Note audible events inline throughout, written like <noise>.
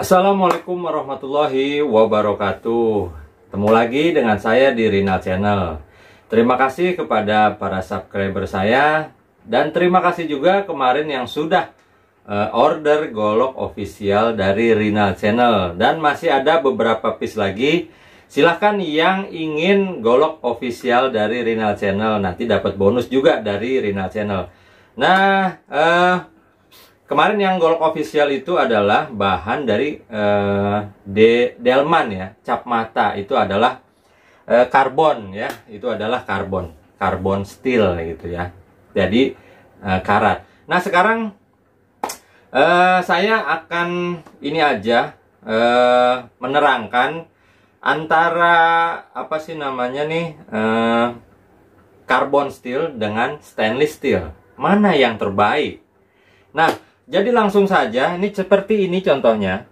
Assalamualaikum warahmatullahi wabarakatuh Temu lagi dengan saya di Rinal Channel Terima kasih kepada para subscriber saya Dan terima kasih juga kemarin yang sudah eh, order golok official dari Rinal Channel Dan masih ada beberapa piece lagi Silahkan yang ingin golok official dari Rinal Channel Nanti dapat bonus juga dari Rinal Channel Nah, uh, Kemarin yang golok official itu adalah bahan dari uh, De Delman ya, cap mata itu adalah uh, karbon ya, itu adalah karbon, karbon steel gitu ya. Jadi uh, karat. Nah sekarang uh, saya akan ini aja uh, menerangkan antara apa sih namanya nih uh, karbon steel dengan stainless steel mana yang terbaik. Nah jadi langsung saja, ini seperti ini contohnya.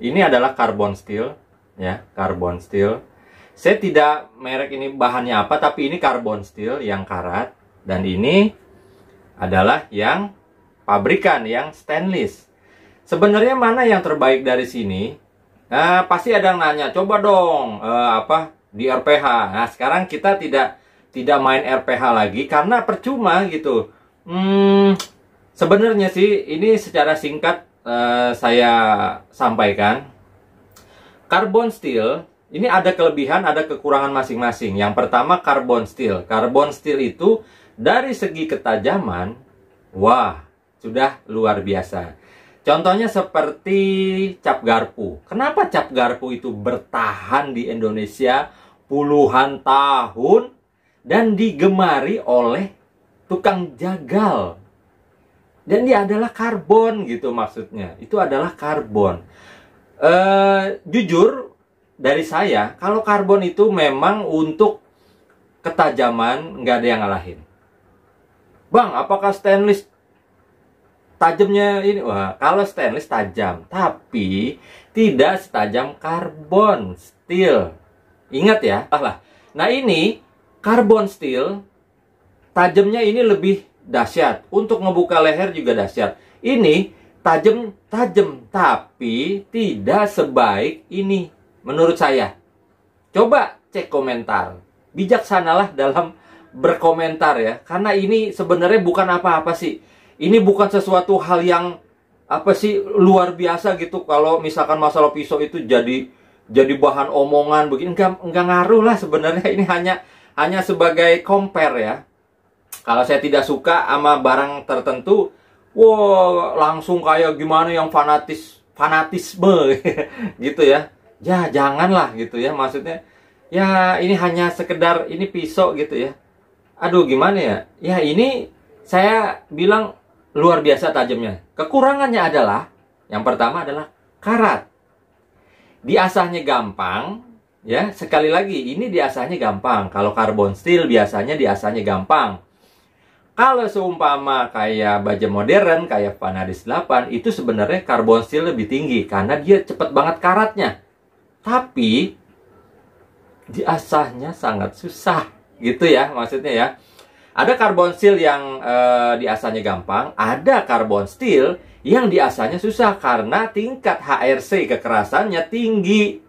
Ini adalah carbon steel, ya, carbon steel. Saya tidak merek ini bahannya apa, tapi ini carbon steel yang karat dan ini adalah yang pabrikan yang stainless. Sebenarnya mana yang terbaik dari sini? Nah, pasti ada yang nanya, coba dong eh, apa di RPH. Nah, sekarang kita tidak tidak main RPH lagi karena percuma gitu. Hmm, Sebenarnya sih ini secara singkat uh, saya sampaikan. karbon steel ini ada kelebihan, ada kekurangan masing-masing. Yang pertama karbon steel. karbon steel itu dari segi ketajaman, wah, sudah luar biasa. Contohnya seperti cap garpu. Kenapa cap garpu itu bertahan di Indonesia puluhan tahun dan digemari oleh tukang jagal dan dia adalah karbon gitu maksudnya itu adalah karbon e, jujur dari saya kalau karbon itu memang untuk ketajaman nggak ada yang ngalahin bang apakah stainless tajamnya ini wah kalau stainless tajam tapi tidak setajam karbon steel ingat ya ah lah nah ini karbon steel tajamnya ini lebih dahsyat. Untuk ngebuka leher juga dahsyat. Ini tajam tajam tapi tidak sebaik ini menurut saya. Coba cek komentar. Bijaksanalah dalam berkomentar ya. Karena ini sebenarnya bukan apa-apa sih. Ini bukan sesuatu hal yang apa sih luar biasa gitu kalau misalkan masalah pisau itu jadi jadi bahan omongan begini enggak enggak ngaruh lah sebenarnya ini hanya hanya sebagai compare ya kalau saya tidak suka sama barang tertentu, wow langsung kayak gimana yang fanatis fanatisme <laughs> gitu ya. Ya janganlah gitu ya maksudnya. Ya ini hanya sekedar ini pisau gitu ya. Aduh gimana ya? Ya ini saya bilang luar biasa tajamnya. Kekurangannya adalah yang pertama adalah karat. Diasahnya gampang, ya sekali lagi ini diasahnya gampang kalau karbon steel biasanya diasahnya gampang kalau seumpama kayak baja modern, kayak Vanadis 8, itu sebenarnya karbon steel lebih tinggi karena dia cepat banget karatnya. Tapi diasahnya sangat susah, gitu ya maksudnya ya. Ada karbon steel yang e, diasahnya gampang, ada karbon steel yang diasahnya susah karena tingkat HRC kekerasannya tinggi.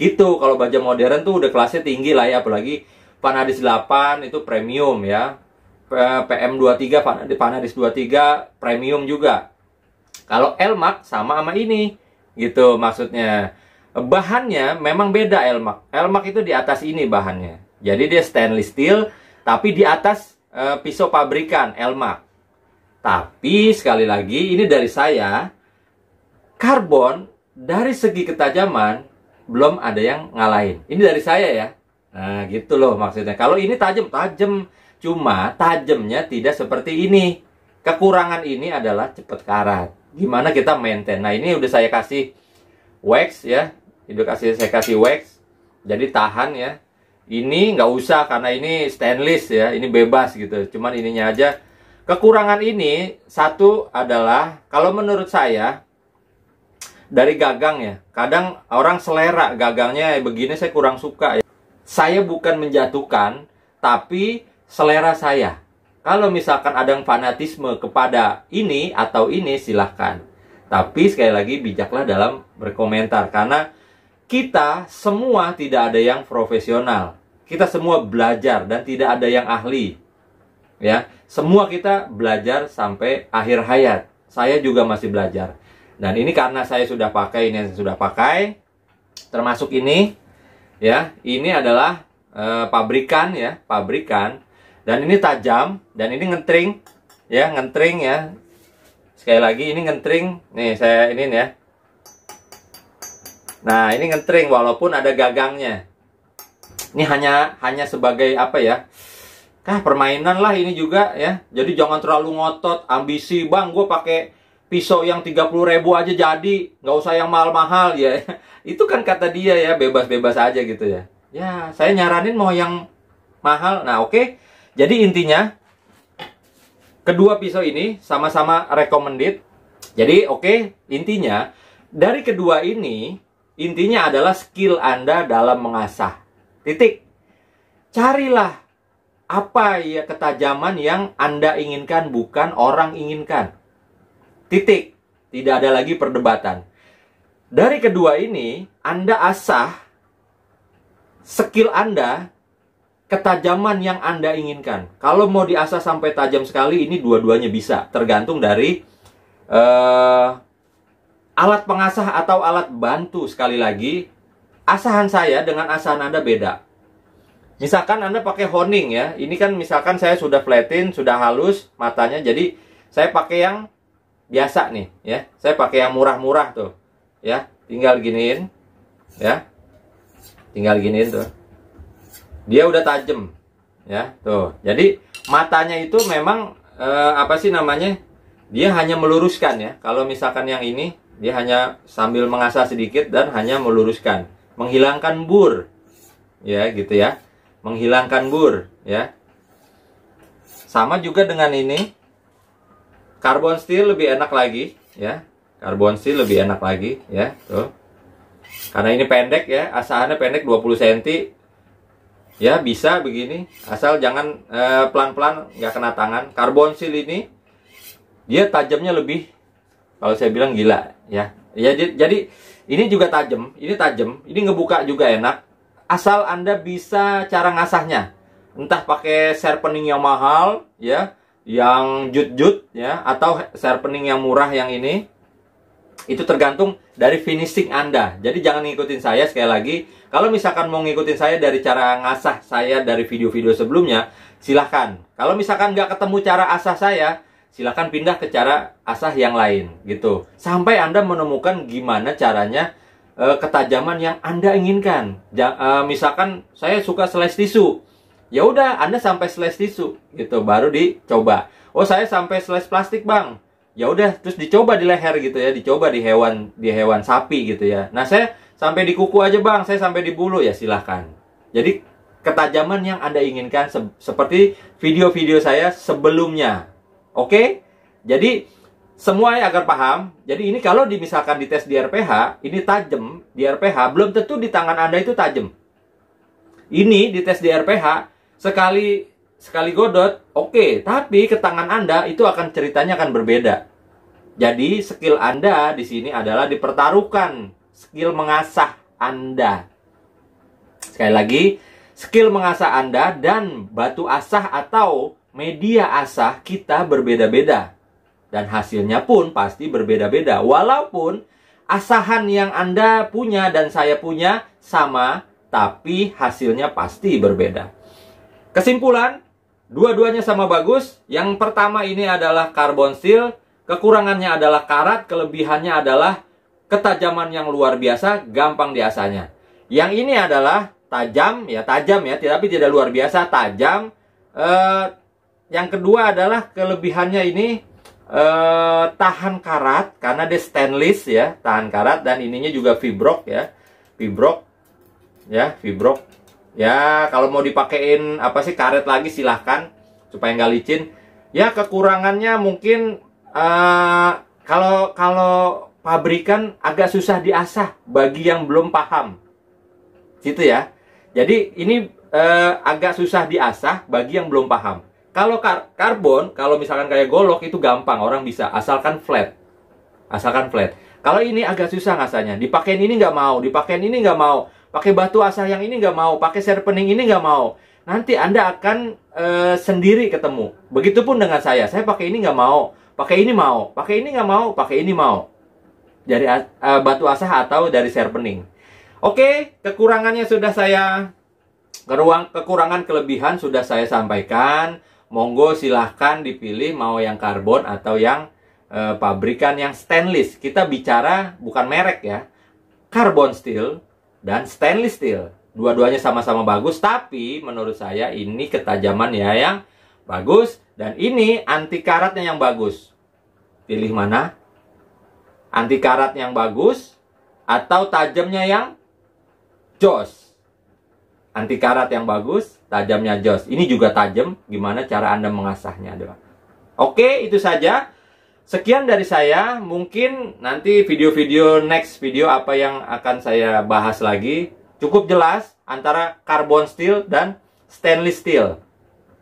Gitu, kalau baja modern tuh udah kelasnya tinggi lah ya, apalagi Vanadis 8 itu premium ya Eh, PM23 Panaris 23 premium juga. Kalau Elmak sama sama ini gitu maksudnya. Bahannya memang beda Elmak. Elmak itu di atas ini bahannya. Jadi dia stainless steel tapi di atas e, pisau pabrikan Elmak. Tapi sekali lagi ini dari saya karbon dari segi ketajaman belum ada yang ngalahin. Ini dari saya ya. Nah, gitu loh maksudnya. Kalau ini tajam, tajam. Cuma tajamnya tidak seperti ini. Kekurangan ini adalah cepat karat. Gimana kita maintain? Nah, ini udah saya kasih wax ya. Udah kasih saya kasih wax. Jadi tahan ya. Ini nggak usah karena ini stainless ya. Ini bebas gitu. Cuman ininya aja. Kekurangan ini satu adalah kalau menurut saya dari gagang ya. Kadang orang selera gagangnya eh, begini saya kurang suka ya. Saya bukan menjatuhkan, tapi selera saya. Kalau misalkan ada yang fanatisme kepada ini atau ini silahkan. Tapi sekali lagi bijaklah dalam berkomentar karena kita semua tidak ada yang profesional. Kita semua belajar dan tidak ada yang ahli. Ya, semua kita belajar sampai akhir hayat. Saya juga masih belajar. Dan ini karena saya sudah pakai ini yang sudah pakai termasuk ini ya. Ini adalah e, pabrikan ya, pabrikan dan ini tajam dan ini ngentring ya, ngentring ya. Sekali lagi ini ngentring. Nih, saya ini ya. Nah, ini ngentring walaupun ada gagangnya. Ini hanya hanya sebagai apa ya? Kah permainan lah ini juga ya. Jadi jangan terlalu ngotot, ambisi, Bang. Gue pakai pisau yang 30 ribu aja jadi, nggak usah yang mahal-mahal ya. <laughs> Itu kan kata dia ya, bebas-bebas aja gitu ya. Ya, saya nyaranin mau yang mahal. Nah, oke. Okay. Jadi intinya kedua pisau ini sama-sama recommended. Jadi oke, okay, intinya dari kedua ini intinya adalah skill Anda dalam mengasah. Titik. Carilah apa ya ketajaman yang Anda inginkan bukan orang inginkan. Titik. Tidak ada lagi perdebatan. Dari kedua ini, Anda asah skill Anda ketajaman yang Anda inginkan. Kalau mau diasah sampai tajam sekali, ini dua-duanya bisa, tergantung dari uh, alat pengasah atau alat bantu. Sekali lagi, asahan saya dengan asahan Anda beda. Misalkan Anda pakai honing ya, ini kan misalkan saya sudah flatin, sudah halus matanya, jadi saya pakai yang biasa nih ya, saya pakai yang murah-murah tuh ya, tinggal giniin ya, tinggal giniin tuh dia udah tajam ya tuh jadi matanya itu memang e, apa sih namanya dia hanya meluruskan ya kalau misalkan yang ini dia hanya sambil mengasah sedikit dan hanya meluruskan menghilangkan bur ya gitu ya menghilangkan bur ya sama juga dengan ini karbon steel lebih enak lagi ya Karbon steel lebih enak lagi ya tuh karena ini pendek ya asahannya pendek 20 cm ya bisa begini asal jangan eh, pelan-pelan eh, nggak -pelan, kena tangan karbon sil ini dia tajamnya lebih kalau saya bilang gila ya ya jadi ini juga tajam ini tajam ini ngebuka juga enak asal anda bisa cara ngasahnya entah pakai sharpening yang mahal ya yang jut-jut ya atau sharpening yang murah yang ini itu tergantung dari finishing Anda. Jadi jangan ngikutin saya sekali lagi. Kalau misalkan mau ngikutin saya dari cara ngasah saya dari video-video sebelumnya, silahkan. Kalau misalkan nggak ketemu cara asah saya, silahkan pindah ke cara asah yang lain gitu. Sampai Anda menemukan gimana caranya e, ketajaman yang Anda inginkan. Ja, e, misalkan saya suka slice tisu. Ya udah, Anda sampai slice tisu gitu, baru dicoba. Oh, saya sampai slice plastik, Bang ya udah terus dicoba di leher gitu ya dicoba di hewan di hewan sapi gitu ya nah saya sampai di kuku aja bang saya sampai di bulu ya silahkan jadi ketajaman yang anda inginkan se seperti video-video saya sebelumnya oke jadi semua ya agar paham. Jadi ini kalau di, misalkan dites di RPH, ini tajam di RPH, belum tentu di tangan Anda itu tajam. Ini dites di RPH, sekali sekali godot, oke, okay. tapi ke tangan Anda itu akan ceritanya akan berbeda. Jadi skill Anda di sini adalah dipertaruhkan skill mengasah Anda. Sekali lagi, skill mengasah Anda dan batu asah atau media asah kita berbeda-beda. Dan hasilnya pun pasti berbeda-beda. Walaupun asahan yang Anda punya dan saya punya sama, tapi hasilnya pasti berbeda. Kesimpulan, dua-duanya sama bagus. Yang pertama ini adalah carbon steel, Kekurangannya adalah karat, kelebihannya adalah ketajaman yang luar biasa, gampang diasahnya. Yang ini adalah tajam, ya tajam ya, tapi tidak luar biasa, tajam. Eh, yang kedua adalah kelebihannya ini eh, tahan karat karena dia stainless ya, tahan karat dan ininya juga fibrok ya, fibrok ya, fibrok. Ya kalau mau dipakein apa sih karet lagi silahkan supaya nggak licin. Ya kekurangannya mungkin Eh, kalau kalau pabrikan agak susah diasah bagi yang belum paham. Gitu ya. Jadi ini uh, agak susah diasah bagi yang belum paham. Kalau kar karbon, kalau misalkan kayak golok itu gampang, orang bisa asalkan flat. Asalkan flat. Kalau ini agak susah ngasahnya. Dipakein ini nggak mau, dipakein ini nggak mau, pakai batu asah yang ini nggak mau, pakai serpening ini nggak mau. Nanti Anda akan eh, sendiri ketemu. Begitupun dengan saya, saya pakai ini nggak mau, pakai ini mau pakai ini nggak mau pakai ini mau dari uh, batu asah atau dari serpening oke kekurangannya sudah saya keruang kekurangan kelebihan sudah saya sampaikan monggo silahkan dipilih mau yang karbon atau yang e, pabrikan yang stainless. Kita bicara bukan merek ya. Carbon steel dan stainless steel. Dua-duanya sama-sama bagus, tapi menurut saya ini ketajaman ya yang Bagus. Dan ini anti karatnya yang bagus. Pilih mana? Anti karat yang bagus atau tajamnya yang jos. Anti karat yang bagus, tajamnya jos. Ini juga tajam. Gimana cara Anda mengasahnya? Adalah. Oke, itu saja. Sekian dari saya. Mungkin nanti video-video next video apa yang akan saya bahas lagi cukup jelas antara carbon steel dan stainless steel.